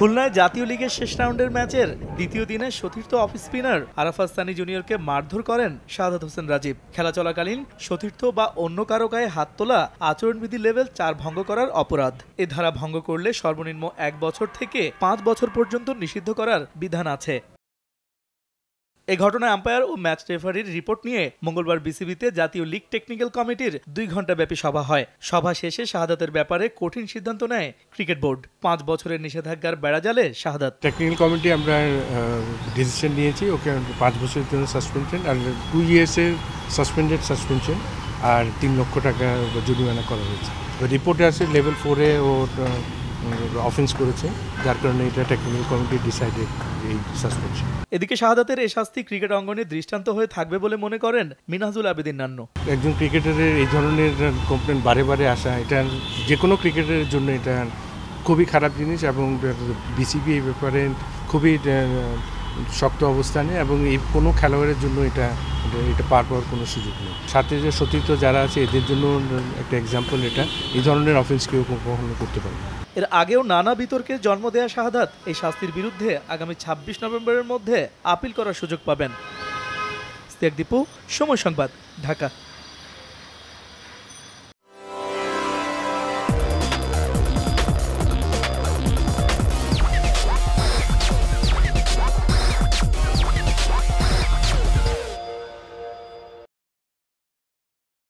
খুলনায় জাতীয় লিগের শেষ রাউন্ডের ম্যাচের দ্বিতীয় দিনে সতীর্থ অফ স্পিনার আরাফাস্তানি সানি জুনিয়রকে মারধর করেন সাদাত হোসেন রাজীব খেলা চলাকালীন সতীর্থ বা অন্য কারো গায়ে হাত তোলা আচরণবিধি লেভেল চার ভঙ্গ করার অপরাধ এ ধারা ভঙ্গ করলে সর্বনিম্ন এক বছর থেকে পাঁচ বছর পর্যন্ত নিষিদ্ধ করার বিধান আছে এ ঘটনায় আম্পায়ার ও ম্যাচ রেফারির রিপোর্ট নিয়ে মঙ্গলবার বিসিবিতে জাতীয় লিগ টেকনিক্যাল কমিটির দুই ঘন্টা ব্যাপী সভা হয় সভা শেষে শাহাদাতের ব্যাপারে কঠিন সিদ্ধান্ত নেয় ক্রিকেট বোর্ড পাঁচ বছরের নিষেধাজ্ঞার বেড়া জালে শাহাদাত টেকনিক্যাল কমিটি আমরা ডিসিশন নিয়েছি ওকে পাঁচ বছরের জন্য সাসপেনশন আর টু ইয়ার্সের সাসপেন্ডেড সাসপেনশন আর তিন লক্ষ টাকা জরিমানা করা হয়েছে রিপোর্টে আছে লেভেল ফোরে ও অফেন্স করেছে যার কারণে এটা টেকনিক্যাল কমিটি ডিসাইডেড এই সাসপেনশন এদিকে শাহাদাতের এই শাস্তি ক্রিকেট অঙ্গনে দৃষ্টান্ত হয়ে থাকবে বলে মনে করেন মিনাজুল আবেদিন নান্ন একজন ক্রিকেটারের এই ধরনের কমপ্লেন বারে বারে আসা এটা যে কোনো ক্রিকেটারের জন্য এটা খুবই খারাপ জিনিস এবং বিসিবি এই ব্যাপারে খুবই শক্ত অবস্থানে এবং এই কোনো খেলোয়াড়ের জন্য এটা এটা পার পাওয়ার কোনো সুযোগ নেই সাথে যে সতীর্থ যারা আছে এদের জন্য একটা এক্সাম্পল এটা এই ধরনের অফেন্স কেউ কখনো করতে পারে এর আগেও নানা বিতর্কে জন্ম দেয়া শাহাদাত এই শাস্তির বিরুদ্ধে আগামী ছাব্বিশ নভেম্বরের মধ্যে আপিল করার সুযোগ পাবেন ইস্তিয়াক দীপু সময় সংবাদ ঢাকা